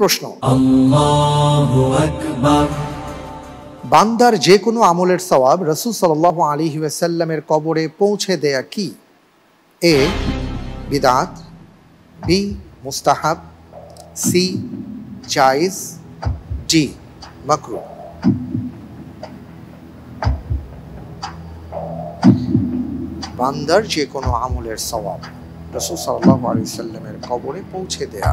প্রশ্ন বান্দার যে কোনো আমলের সবাব রসুল সাল আলী সাল্লামের কবরে পৌঁছে দেয়া কি এ বিদাত বি মুস্তাহাব সি জাইজ ডি মকরু বান্দার যে কোনো আমলের সবাব রসুল সাল্লাহ আলী সাল্লামের কবরে পৌঁছে দেয়া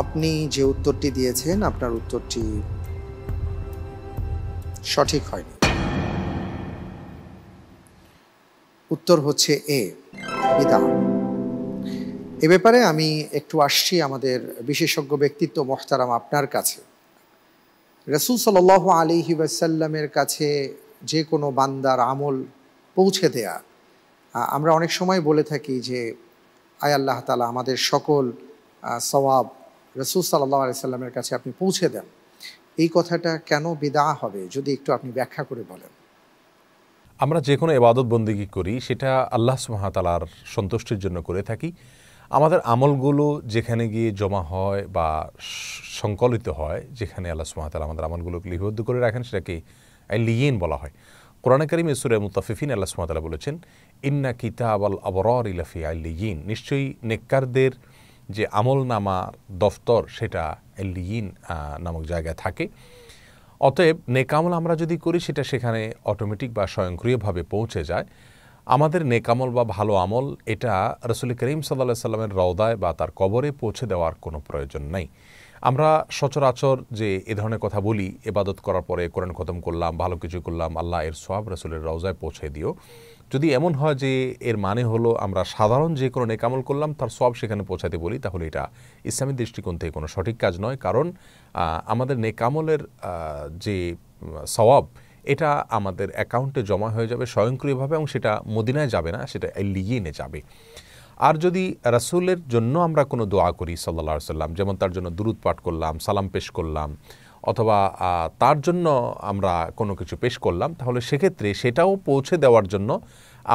আপনি যে উত্তরটি দিয়েছেন আপনার উত্তরটি সঠিক হয়নি উত্তর হচ্ছে এ পিতা এ ব্যাপারে আমি একটু আসছি আমাদের বিশেষজ্ঞ ব্যক্তিত্ব মোহতারাম আপনার কাছে রসুল সাল আলী ওয়াসাল্লামের কাছে যে কোনো বান্দার আমল পৌঁছে দেয়া আমরা অনেক সময় বলে থাকি যে আয় আল্লাহ তালা আমাদের সকল সওয়াব রসুল সাল্লাহ আলাইসাল্লামের কাছে আপনি পৌঁছে দেন এই কথাটা কেন বিদা হবে যদি একটু আপনি ব্যাখ্যা করে বলেন আমরা যে কোনো এবাদত বন্দিগি করি সেটা আল্লাহ সুহাতালার সন্তুষ্টির জন্য করে থাকি আমাদের আমলগুলো যেখানে গিয়ে জমা হয় বা সংকলিত হয় যেখানে আল্লাহ সুহাতাল আমাদের আমলগুলোকে লিপিবদ্ধ করে রাখেন সেটাকে লিয়েন বলা হয় কোরআন করিম ইসুরে মুতাফিফিন আল্লাহ সুহাতালা বলেছেন ইন্না কিতাব আল আবরার ইলাফি আল্লিয়িন নিশ্চয়ই নেককারদের যে আমল নামা দফতর সেটা লিয়িন নামক জায়গায় থাকে অতএব নেকামল আমরা যদি করি সেটা সেখানে অটোমেটিক বা স্বয়ংক্রিয়ভাবে পৌঁছে যায় আমাদের নেকামল বা ভালো আমল এটা রসুল করিম সাল্লা সাল্লামের রওদায় বা তার কবরে পৌঁছে দেওয়ার কোনো প্রয়োজন নাই আমরা সচরাচর যে এ ধরনের কথা বলি এবাদত করার পরে কোরআন খতম করলাম ভালো কিছু করলাম আল্লাহ এর সোয়াব রসুলের রওজায় পৌঁছে দিও যদি এমন হয় যে এর মানে হলো আমরা সাধারণ যে কোনো নেকামল করলাম তার সব সেখানে পৌঁছাতে বলি তাহলে এটা ইসলামী দৃষ্টিকোণ থেকে কোনো সঠিক কাজ নয় কারণ আমাদের নেকামলের যে সওয়াব এটা আমাদের অ্যাকাউন্টে জমা হয়ে যাবে স্বয়ংক্রিয়ভাবে এবং সেটা মদিনায় যাবে না সেটা লিগিনে যাবে আর যদি রাসুলের জন্য আমরা কোনো দোয়া করি সাল্লা সাল্লাম যেমন তার জন্য দুরুদ পাঠ করলাম সালাম পেশ করলাম অথবা তার জন্য আমরা কোনো কিছু পেশ করলাম তাহলে সেক্ষেত্রে সেটাও পৌঁছে দেওয়ার জন্য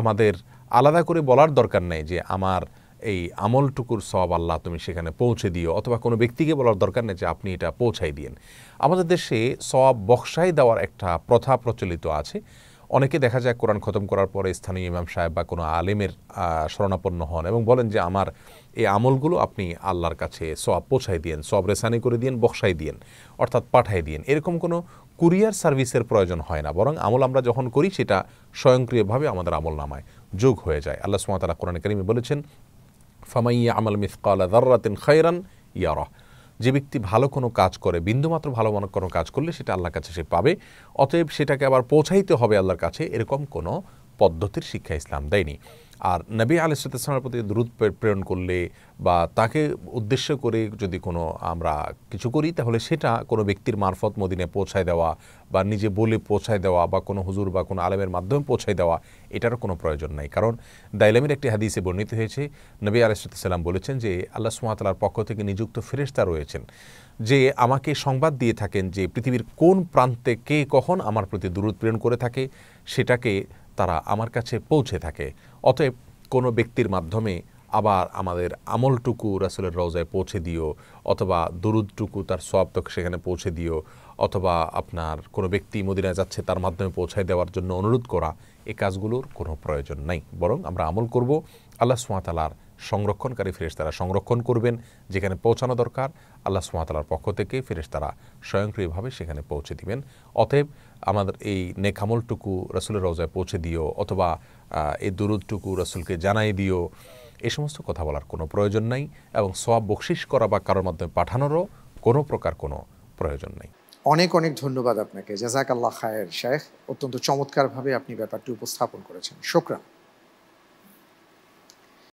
আমাদের আলাদা করে বলার দরকার নেই যে আমার এই আমলটুকুর সব আল্লাহ তুমি সেখানে পৌঁছে দিও অথবা কোনো ব্যক্তিকে বলার দরকার নেই যে আপনি এটা পৌঁছাই দিন আমাদের দেশে সব বক্সাই দেওয়ার একটা প্রথা প্রচলিত আছে অনেকে দেখা যায় কোরআন খতম করার পরে স্থানীয় ইমাম সাহেব বা কোনো আলেমের শরণাপন্ন হন এবং বলেন যে আমার এই আমলগুলো আপনি আল্লাহর কাছে সব পৌঁছাই দিন সব রেসানি করে দিন বক্সাই দিন অর্থাৎ পাঠাই দিন এরকম কোনো কুরিয়ার সার্ভিসের প্রয়োজন হয় না বরং আমল আমরা যখন করি সেটা স্বয়ংক্রিয়ভাবে আমাদের আমল নামায় যোগ হয়ে যায় আল্লাহ সুমাতালা কোরআন করিমে বলেছেন ফামাইয়া আমাল মিসকালা দার্রাতিন খৈরান ইয়ারা যে ব্যক্তি ভালো কোনো কাজ করে বিন্দুমাত্র ভালো মনে কোনো কাজ করলে সেটা আল্লাহর কাছে সে পাবে অতএব সেটাকে আবার পৌঁছাইতে হবে আল্লাহর কাছে এরকম কোনো পদ্ধতির শিক্ষা ইসলাম দেয়নি আর নবী আলিসাল্লামের প্রতি দ্রুত প্রেরণ করলে বা তাকে উদ্দেশ্য করে যদি কোনো আমরা কিছু করি তাহলে সেটা কোনো ব্যক্তির মারফত মদিনে পৌঁছায় দেওয়া বা নিজে বলে পৌঁছায় দেওয়া বা কোনো হুজুর বা কোনো আলেমের মাধ্যমে পৌঁছায় দেওয়া এটারও কোনো প্রয়োজন নাই কারণ দাইলামের একটি হাদিসে বর্ণিত হয়েছে নবী ইসলাম বলেছেন যে আল্লাহ সুমাতালার পক্ষ থেকে নিযুক্ত ফেরেস্তা রয়েছেন যে আমাকে সংবাদ দিয়ে থাকেন যে পৃথিবীর কোন প্রান্তে কে কখন আমার প্রতি দূরত প্রেরণ করে থাকে সেটাকে তারা আমার কাছে পৌঁছে থাকে অতএব কোনো ব্যক্তির মাধ্যমে আবার আমাদের আমলটুকু রাসুলের রওজায় পৌঁছে দিও অথবা দরুদটুকু তার সোয়াবতকে সেখানে পৌঁছে দিও অথবা আপনার কোনো ব্যক্তি মদিনায় যাচ্ছে তার মাধ্যমে পৌঁছায় দেওয়ার জন্য অনুরোধ করা এ কাজগুলোর কোনো প্রয়োজন নাই বরং আমরা আমল করব আল্লাহ সোয়াতালার সংরক্ষণকারী তারা সংরক্ষণ করবেন যেখানে পৌঁছানো দরকার আল্লাহ সুমাতালার পক্ষ থেকে তারা স্বয়ংক্রিয়ভাবে সেখানে পৌঁছে দিবেন অতএব আমাদের এই নেখামলটুকু রসুলের রোজায় পৌঁছে দিও অথবা এই দুরুদটুকু রসুলকে জানাই দিও এ সমস্ত কথা বলার কোনো প্রয়োজন নাই এবং সব বকশিস করা বা কারোর মাধ্যমে পাঠানোরও কোনো প্রকার কোনো প্রয়োজন নেই অনেক অনেক ধন্যবাদ আপনাকে জাজাক আল্লাহ খায়ের শেখ অত্যন্ত চমৎকারভাবে আপনি ব্যাপারটি উপস্থাপন করেছেন শোকরাম